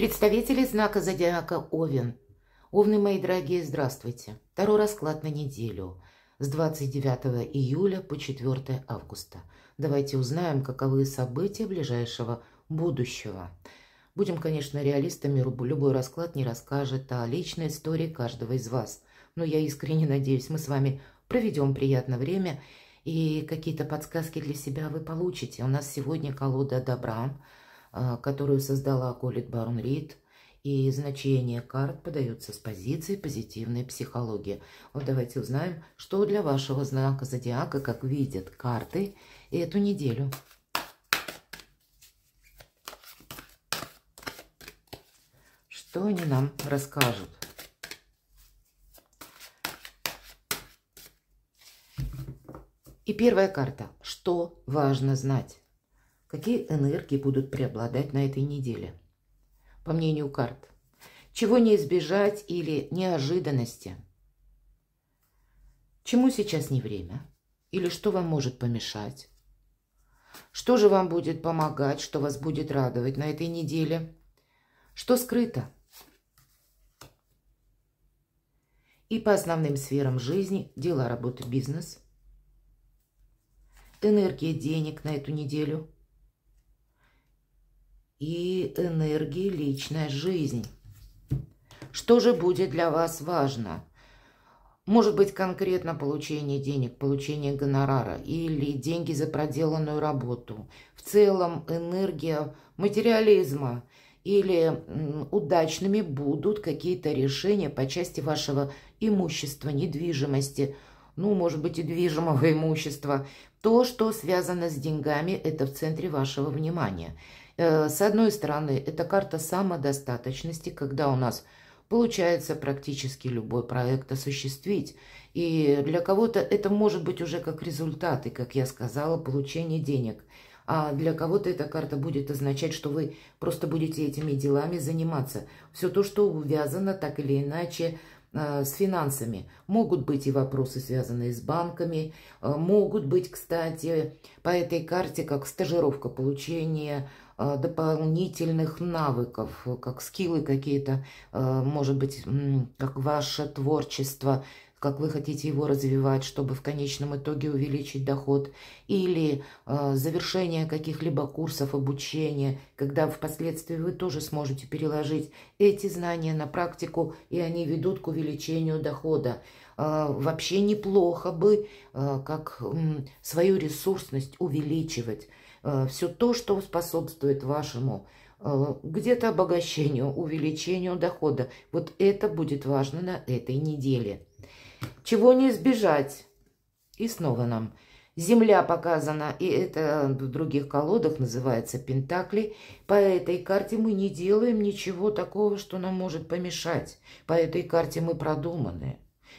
Представители знака зодиака Овен. Овны, мои дорогие, здравствуйте. Второй расклад на неделю с 29 июля по 4 августа. Давайте узнаем, каковы события ближайшего будущего. Будем, конечно, реалистами, любой расклад не расскажет о а личной истории каждого из вас. Но я искренне надеюсь, мы с вами проведем приятное время и какие-то подсказки для себя вы получите. У нас сегодня колода добра, а, которую создала Колит Барон Рид, и значение карт подается с позиции позитивной психологии. Вот давайте узнаем, что для вашего знака зодиака, как видят карты эту неделю. Что они нам расскажут? И первая карта. Что важно знать? Какие энергии будут преобладать на этой неделе? По мнению карт, чего не избежать или неожиданности? Чему сейчас не время? Или что вам может помешать? Что же вам будет помогать, что вас будет радовать на этой неделе? Что скрыто? И по основным сферам жизни – дела, работа, бизнес. Энергия денег на эту неделю – и энергии личная жизнь. Что же будет для вас важно? Может быть, конкретно получение денег, получение гонорара или деньги за проделанную работу. В целом энергия материализма или удачными будут какие-то решения по части вашего имущества, недвижимости, ну, может быть, и движимого имущества. То, что связано с деньгами, это в центре вашего внимания – Э, с одной стороны, это карта самодостаточности, когда у нас получается практически любой проект осуществить. И для кого-то это может быть уже как результат, и, как я сказала, получение денег. А для кого-то эта карта будет означать, что вы просто будете этими делами заниматься. Все то, что увязано так или иначе э, с финансами. Могут быть и вопросы, связанные с банками. Э, могут быть, кстати, по этой карте, как стажировка, получение Э, дополнительных навыков, как скиллы какие-то, э, может быть, как ваше творчество, как вы хотите его развивать, чтобы в конечном итоге увеличить доход, или э, завершение каких-либо курсов обучения, когда впоследствии вы тоже сможете переложить эти знания на практику, и они ведут к увеличению дохода. вообще неплохо бы, как свою ресурсность увеличивать – Э, все то, что способствует вашему э, где-то обогащению, увеличению дохода. Вот это будет важно на этой неделе. Чего не избежать? И снова нам земля показана, и это в других колодах называется Пентакли. По этой карте мы не делаем ничего такого, что нам может помешать. По этой карте мы продуманы.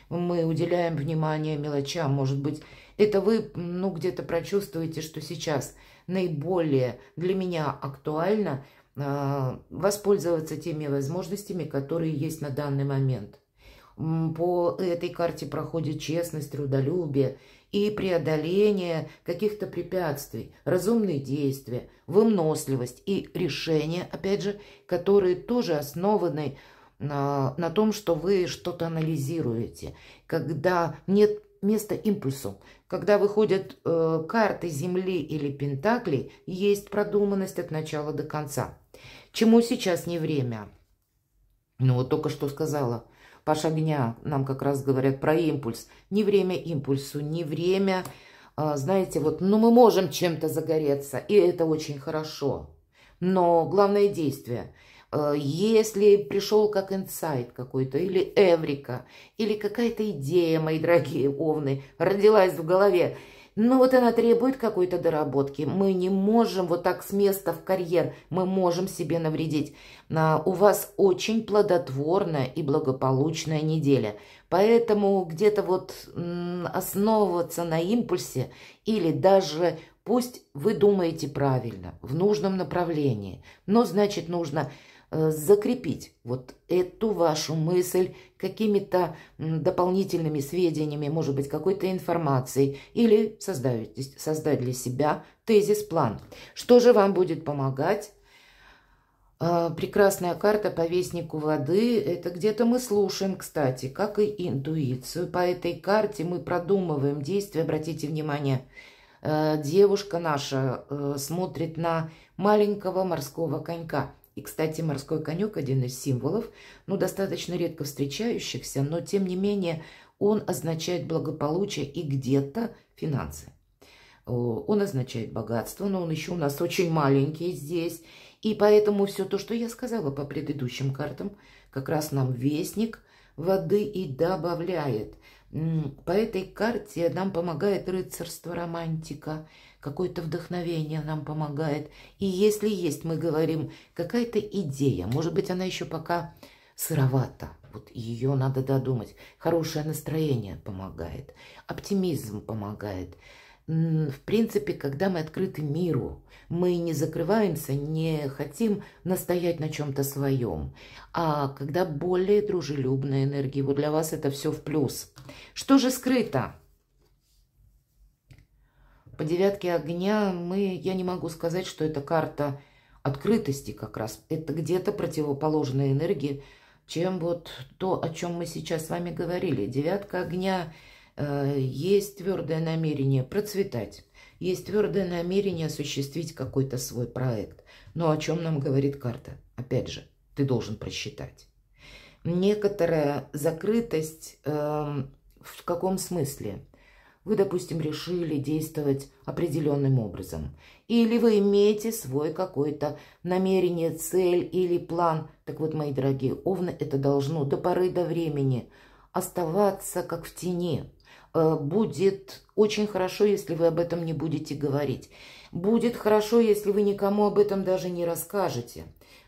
Мы уделяем внимание мелочам, может быть, это вы, ну, где-то прочувствуете, что сейчас наиболее для меня актуально э, воспользоваться теми возможностями, которые есть на данный момент. По этой карте проходит честность, трудолюбие и преодоление каких-то препятствий, разумные действия, выносливость и решения, опять же, которые тоже основаны на, на том, что вы что-то анализируете, когда нет место импульсу. Когда выходят э, карты Земли или пентакли, есть продуманность от начала до конца. Чему сейчас не время? Ну вот только что сказала. Паша Огня нам как раз говорят про импульс. Не время импульсу, не время, э, знаете, вот, ну мы можем чем-то загореться, и это очень хорошо. Но главное действие – Э, если пришел как инсайт какой-то, или эврика, или какая-то идея, мои дорогие овны, родилась в голове, но вот она требует какой-то доработки. Мы не можем вот так с места в карьер, мы можем себе навредить. А, у вас очень плодотворная и благополучная неделя. Поэтому где-то вот основываться на импульсе или даже пусть вы думаете правильно, в нужном направлении, но значит нужно Э, закрепить вот эту вашу мысль какими-то дополнительными сведениями, может быть, какой-то информацией, или создать, создать для себя тезис-план. Что же вам будет помогать? А, прекрасная карта «Повестнику воды». Это где-то мы слушаем, кстати, как и интуицию. По этой карте мы продумываем действия. Обратите внимание, э, девушка наша э, смотрит на маленького морского конька – и, кстати, морской конек – один из символов, ну, достаточно редко встречающихся, но, тем не менее, он означает благополучие и где-то финансы. Он означает богатство, но он еще у нас очень маленький здесь. И поэтому все то, что я сказала по предыдущим картам, как раз нам вестник – воды и добавляет. По этой карте нам помогает рыцарство романтика, какое-то вдохновение нам помогает. И если есть, мы говорим, какая-то идея, может быть, она еще пока сыровата, вот ее надо додумать. Хорошее настроение помогает, оптимизм помогает – в принципе, когда мы открыты миру, мы не закрываемся, не хотим настоять на чем-то своем, а когда более дружелюбная энергия, вот для вас это все в плюс. Что же скрыто? По девятке огня мы, я не могу сказать, что это карта открытости как раз. Это где-то противоположная энергия, чем вот то, о чем мы сейчас с вами говорили. Девятка огня – Э, есть твердое намерение процветать, есть твердое намерение осуществить какой-то свой проект. Но о чем нам говорит карта? Опять же, ты должен просчитать. Некоторая закрытость эм, в каком смысле? Вы, допустим, решили действовать определенным образом. Или вы имеете свой какой-то намерение, цель или план. Так вот, мои дорогие, овны это должно до поры до времени оставаться как в тени, Э, будет очень хорошо, если вы об этом не будете говорить. Будет хорошо, если вы никому об этом даже не расскажете.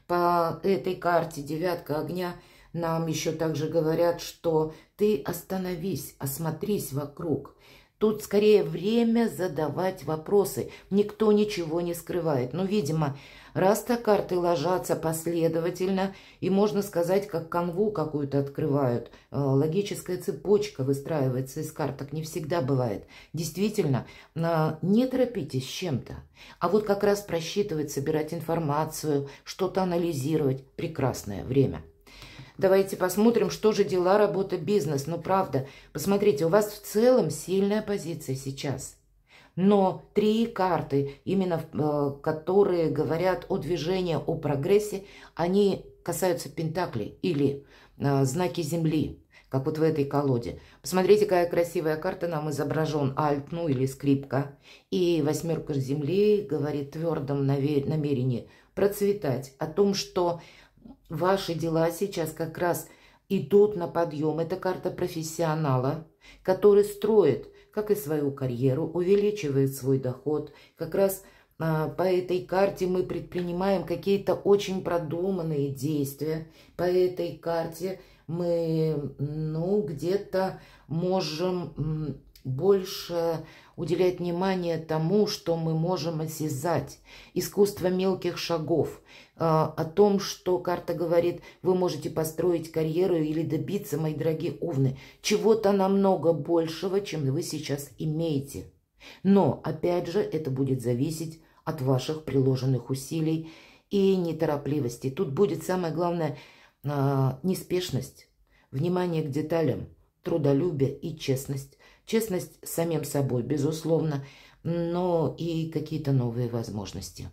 По этой карте «Девятка огня» нам еще также говорят, что ты остановись, осмотрись вокруг – Тут скорее время задавать вопросы. Никто ничего не скрывает. Но ну, видимо, раз-то карты ложатся последовательно, и, можно сказать, как канву какую-то открывают. Э, логическая цепочка выстраивается из карток. Не всегда бывает. Действительно, э, не торопитесь с чем-то. А вот как раз просчитывать, собирать информацию, что-то анализировать – прекрасное время. Давайте посмотрим, что же дела, работа, бизнес. Ну, правда, посмотрите, у вас в целом сильная позиция сейчас. Но три карты, именно э, которые говорят о движении, о прогрессе, они касаются пентаклей или э, знаки земли, как вот в этой колоде. Посмотрите, какая красивая карта, нам изображен альт, ну или скрипка. И восьмерка земли говорит твердом намерении процветать, о том, что Ваши дела сейчас как раз идут на подъем. Это карта профессионала, который строит, как и свою карьеру, увеличивает свой доход. Как раз а, по этой карте мы предпринимаем какие-то очень продуманные действия. По этой карте мы, ну, где-то можем больше уделять внимание тому, что мы можем осязать. Искусство мелких шагов. Э, о том, что карта говорит, вы можете построить карьеру или добиться, мои дорогие овны, чего-то намного большего, чем вы сейчас имеете. Но, опять же, это будет зависеть от ваших приложенных усилий и неторопливости. Тут будет самое главное э, неспешность, внимание к деталям, трудолюбие и честность честность с самим собой, безусловно, но и какие-то новые возможности.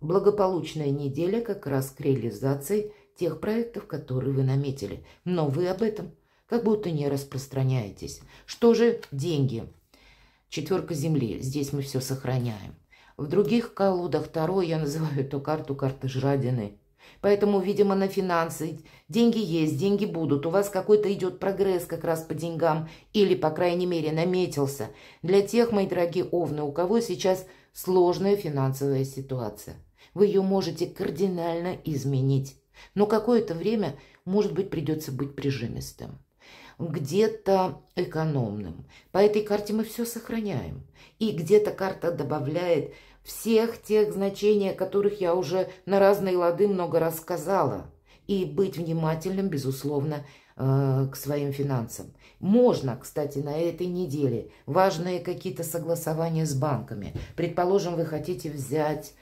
Благополучная неделя как раз к реализации тех проектов, которые вы наметили. Но вы об этом как будто не распространяетесь. Что же деньги? Четверка земли. Здесь мы все сохраняем. В других колодах Таро я называю эту карту карты жрадины. Поэтому, видимо, на финансы. Деньги есть, деньги будут. У вас какой-то идет прогресс как раз по деньгам. Или, по крайней мере, наметился. Для тех, мои дорогие овны, у кого сейчас сложная финансовая ситуация. Вы ее можете кардинально изменить. Но какое-то время, может быть, придется быть прижимистым где-то экономным. По этой карте мы все сохраняем. И где-то карта добавляет всех тех значений, о которых я уже на разные лады много раз сказала, и быть внимательным, безусловно, э, к своим финансам. Можно, кстати, на этой неделе важные какие-то согласования с банками. Предположим, вы хотите взять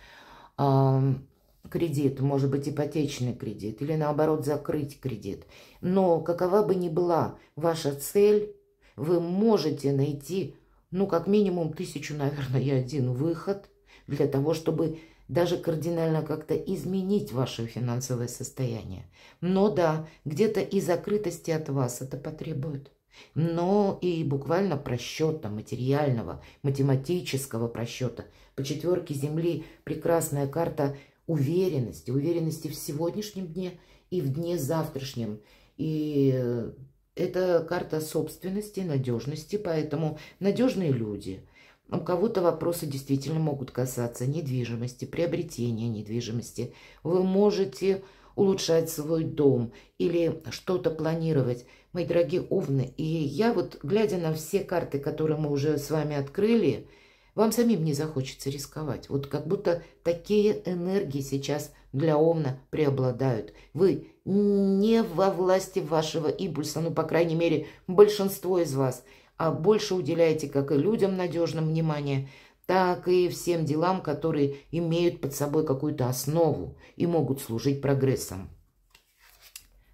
кредит, может быть, ипотечный кредит, или наоборот, закрыть кредит. Но какова бы ни была ваша цель, вы можете найти, ну, как минимум тысячу, наверное, и один выход – для того, чтобы даже кардинально как-то изменить ваше финансовое состояние. Но да, где-то и закрытости от вас это потребует. Но и буквально просчета материального, математического просчета. По четверке Земли прекрасная карта уверенности, уверенности в сегодняшнем дне и в дне завтрашнем. И э, это карта собственности, надежности, поэтому надежные люди, у кого-то вопросы действительно могут касаться недвижимости, приобретения недвижимости. Вы можете улучшать свой дом или что-то планировать. Мои дорогие овны, и я вот, глядя на все карты, которые мы уже с вами открыли, вам самим не захочется рисковать. Вот как будто такие энергии сейчас для овна преобладают. Вы не во власти вашего импульса, ну, по крайней мере, большинство из вас – а больше уделяйте как и людям надежным внимание, так и всем делам, которые имеют под собой какую-то основу и могут служить прогрессом.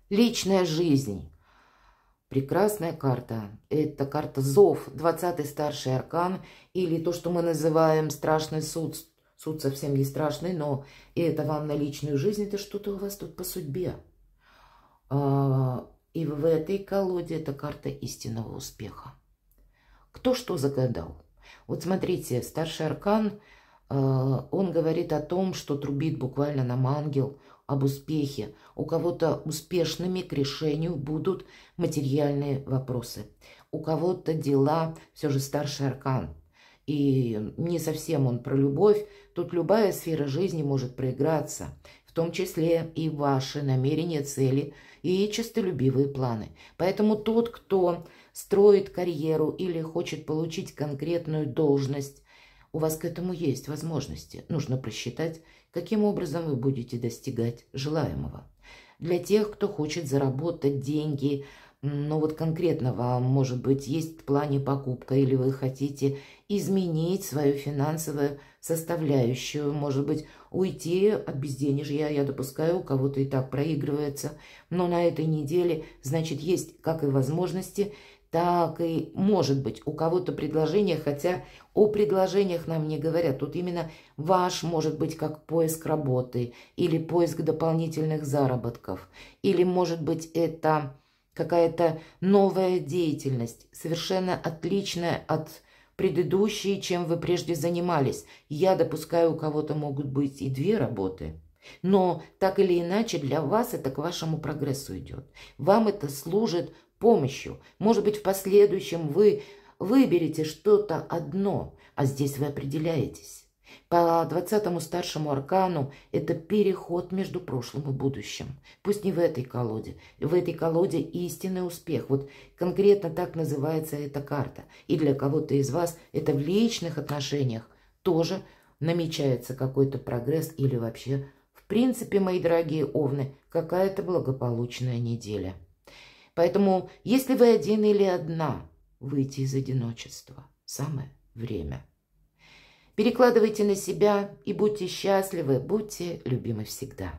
Личная жизнь. Прекрасная карта. Это карта Зов, 20-й старший аркан, или то, что мы называем страшный суд. Суд совсем не страшный, но это вам на личную жизнь, это что-то у вас тут по судьбе. А, и в этой колоде это карта истинного успеха кто что загадал. Вот смотрите, старший аркан, э, он говорит о том, что трубит буквально нам ангел, об успехе. У кого-то успешными к решению будут материальные вопросы. У кого-то дела все же старший аркан. И не совсем он про любовь. Тут любая сфера жизни может проиграться том числе и ваши намерения, цели и честолюбивые планы. Поэтому тот, кто строит карьеру или хочет получить конкретную должность, у вас к этому есть возможности. Нужно просчитать, каким образом вы будете достигать желаемого. Для тех, кто хочет заработать деньги, но ну вот конкретно вам, может быть, есть в плане покупка, или вы хотите изменить свое финансовое составляющую. Может быть, уйти от безденежья, я допускаю, у кого-то и так проигрывается. Но на этой неделе, значит, есть как и возможности, так и, может быть, у кого-то предложение, хотя о предложениях нам не говорят. Тут именно ваш может быть как поиск работы или поиск дополнительных заработков. Или, может быть, это какая-то новая деятельность, совершенно отличная от предыдущие, чем вы прежде занимались. Я допускаю, у кого-то могут быть и две работы. Но так или иначе для вас это к вашему прогрессу идет. Вам это служит помощью. Может быть, в последующем вы выберете что-то одно, а здесь вы определяетесь. По двадцатому старшему аркану это переход между прошлым и будущим. Пусть не в этой колоде. В этой колоде истинный успех. Вот конкретно так называется эта карта. И для кого-то из вас это в личных отношениях тоже намечается какой-то прогресс или вообще, в принципе, мои дорогие овны, какая-то благополучная неделя. Поэтому, если вы один или одна, выйти из одиночества. Самое время. Перекладывайте на себя и будьте счастливы, будьте любимы всегда.